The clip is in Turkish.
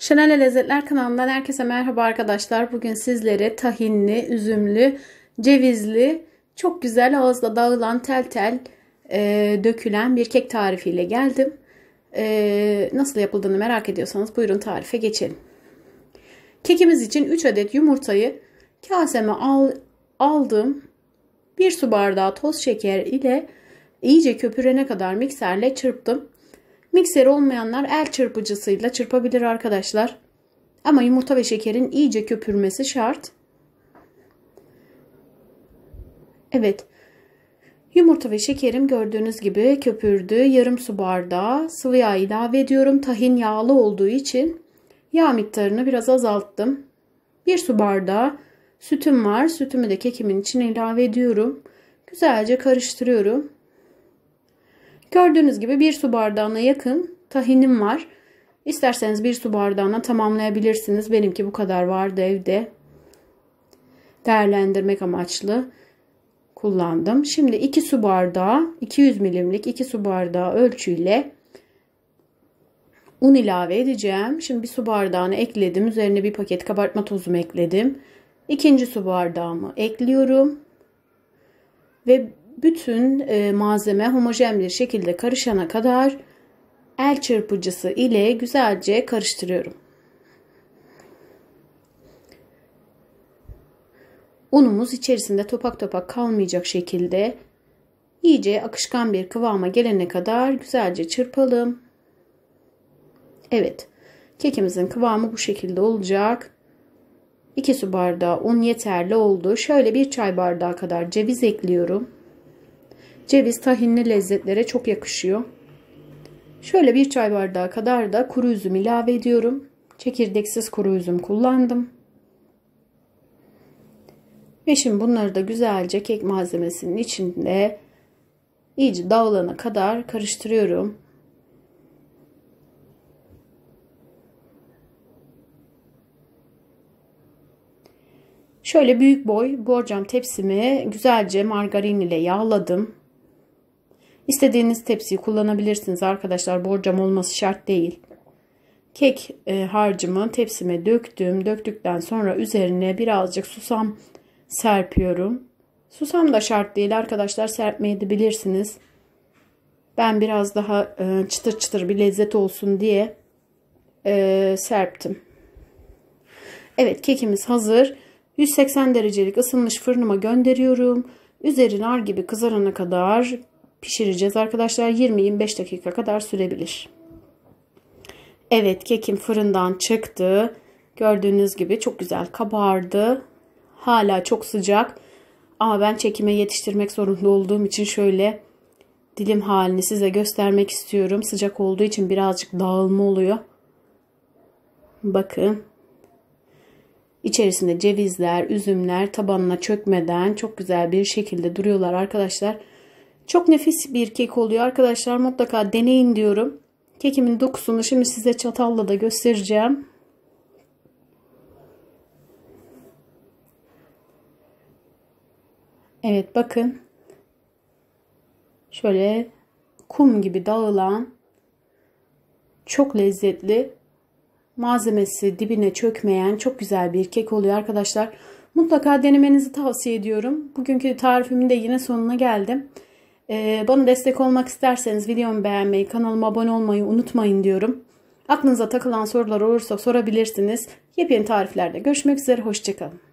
Şenel'e Lezzetler kanalından herkese merhaba arkadaşlar. Bugün sizlere tahinli, üzümlü, cevizli, çok güzel ağızda dağılan, tel tel e, dökülen bir kek tarifiyle geldim. E, nasıl yapıldığını merak ediyorsanız buyurun tarife geçelim. Kekimiz için 3 adet yumurtayı kaseme al, aldım. 1 su bardağı toz şeker ile iyice köpürene kadar mikserle çırptım. Mikser olmayanlar el çırpıcısıyla çırpabilir arkadaşlar. Ama yumurta ve şekerin iyice köpürmesi şart. Evet. Yumurta ve şekerim gördüğünüz gibi köpürdü. Yarım su bardağı sıvı yağ ilave ediyorum. Tahin yağlı olduğu için yağ miktarını biraz azalttım. Bir su bardağı sütüm var. Sütümü de kekimin içine ilave ediyorum. Güzelce karıştırıyorum. Gördüğünüz gibi bir su bardağına yakın tahinim var. İsterseniz bir su bardağına tamamlayabilirsiniz. Benimki bu kadar vardı evde. Değerlendirmek amaçlı kullandım. Şimdi 2 su bardağı 200 milimlik 2 su bardağı ölçüyle un ilave edeceğim. Şimdi bir su bardağını ekledim. Üzerine bir paket kabartma tozumu ekledim. İkinci su bardağımı ekliyorum. Ve bütün e, malzeme homojen bir şekilde karışana kadar el çırpıcısı ile güzelce karıştırıyorum. Unumuz içerisinde topak topak kalmayacak şekilde iyice akışkan bir kıvama gelene kadar güzelce çırpalım. Evet. Kekimizin kıvamı bu şekilde olacak. 2 su bardağı un yeterli oldu. Şöyle bir çay bardağı kadar ceviz ekliyorum. Ceviz tahinli lezzetlere çok yakışıyor. Şöyle bir çay bardağı kadar da kuru üzüm ilave ediyorum. Çekirdeksiz kuru üzüm kullandım. Ve şimdi bunları da güzelce kek malzemesinin içinde iyice dağılana kadar karıştırıyorum. Şöyle büyük boy borcam tepsimi güzelce margarin ile yağladım. İstediğiniz tepsiyi kullanabilirsiniz arkadaşlar. Borcam olması şart değil. Kek e, harcımı tepsime döktüm. Döktükten sonra üzerine birazcık susam serpiyorum. Susam da şart değil arkadaşlar. Serpmeyi de bilirsiniz. Ben biraz daha e, çıtır çıtır bir lezzet olsun diye e, serptim. Evet kekimiz hazır. 180 derecelik ısınmış fırınıma gönderiyorum. Üzeri nar gibi kızarana kadar pişireceğiz. Arkadaşlar 20-25 dakika kadar sürebilir. Evet kekim fırından çıktı. Gördüğünüz gibi çok güzel kabardı. Hala çok sıcak. Ama ben çekime yetiştirmek zorunda olduğum için şöyle dilim halini size göstermek istiyorum. Sıcak olduğu için birazcık dağılma oluyor. Bakın. İçerisinde cevizler, üzümler tabanına çökmeden çok güzel bir şekilde duruyorlar arkadaşlar. Arkadaşlar. Çok nefis bir kek oluyor arkadaşlar mutlaka deneyin diyorum. Kekimin dokusunu şimdi size çatalla da göstereceğim. Evet bakın. Şöyle kum gibi dağılan çok lezzetli malzemesi dibine çökmeyen çok güzel bir kek oluyor arkadaşlar. Mutlaka denemenizi tavsiye ediyorum. Bugünkü tarifimin de yine sonuna geldim. Ee, bana destek olmak isterseniz videomu beğenmeyi, kanalıma abone olmayı unutmayın diyorum. Aklınıza takılan sorular olursa sorabilirsiniz. Yepyeni tariflerde görüşmek üzere, hoşçakalın.